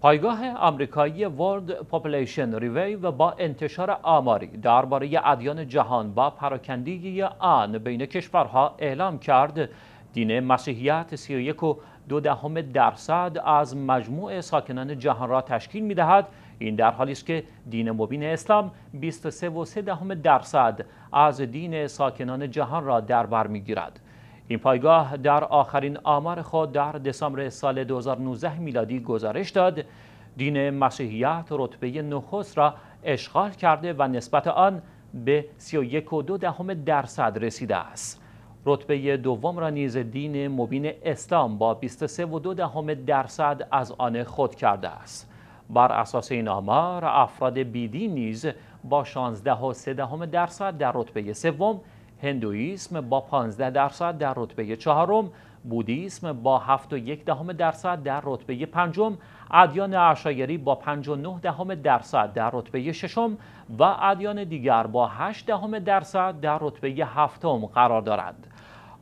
پایگاه آمریکایی ورد Population ریوی و با انتشار آماری درباره ادیان جهان با پراکندگی آن بین کشورها اعلام کرد دین مسیحیت 31 دو دهم درصد از مجموع ساکنان جهان را تشکیل می دهد این در حالی است که دین مبین اسلام 23 و دهم درصد از دین ساکنان جهان را در بر می گیرد این پایگاه در آخرین آمار خود در دسامبر سال 2019 میلادی گزارش داد دین مسیحیت رتبه نخست را اشغال کرده و نسبت آن به 31.2 درصد رسیده است. رتبه دوم را نیز دین مبین اسلام با 23.2 درصد از آن خود کرده است. بر اساس این آمار افراد بیدین نیز با 16.3 درصد در رتبه سوم هندویسم با 15 درصد در رتبه چهارم بودیسم با 7 و یک دهم درصد در رتبه پنجم ادیان عشایری با 59 دهم درصد در رتبه ششم و ادیان دیگر با 8 دهم درصد در رتبه هفتم قرار دارند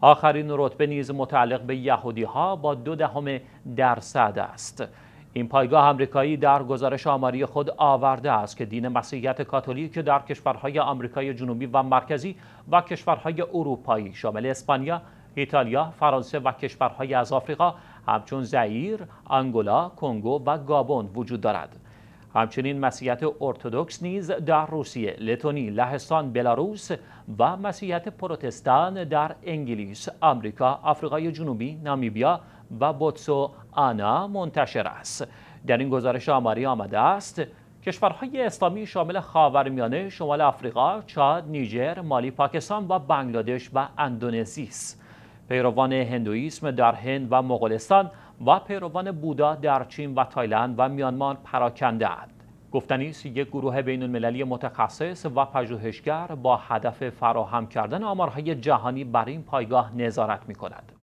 آخرین رتبه نیز متعلق به یهودی ها با دو دهم درصد است این پایگاه آمریکایی در گزارش آماری خود آورده است که دین مسیحیت کاتولیک در کشورهای آمریکای جنوبی و مرکزی و کشورهای اروپایی شامل اسپانیا، ایتالیا، فرانسه و کشورهای از آفریقا همچون زئیر، انگولا، کنگو و گابون وجود دارد. همچنین مسیحیت ارتودکس نیز در روسیه، لتونی، لهستان، بلاروس و مسیحیت پروتستان در انگلیس، آمریکا، آفریقای جنوبی، نامیبیا، و بوتسو آنا منتشر است در این گزارش آماری آمده است کشورهای اسلامی شامل خاورمیانه، شمال آفریقا، چاد، نیجر، مالی، پاکستان و بنگلادش و اندونزی است. پیروان هندویسم در هند و مغولستان و پیروان بودا در چین و تایلند و میانمار پراکنده اند. گفتنی است یک گروه بین المللی متخصص و پژوهشگر با هدف فراهم کردن آمارهای جهانی بر این پایگاه نظارت می کند.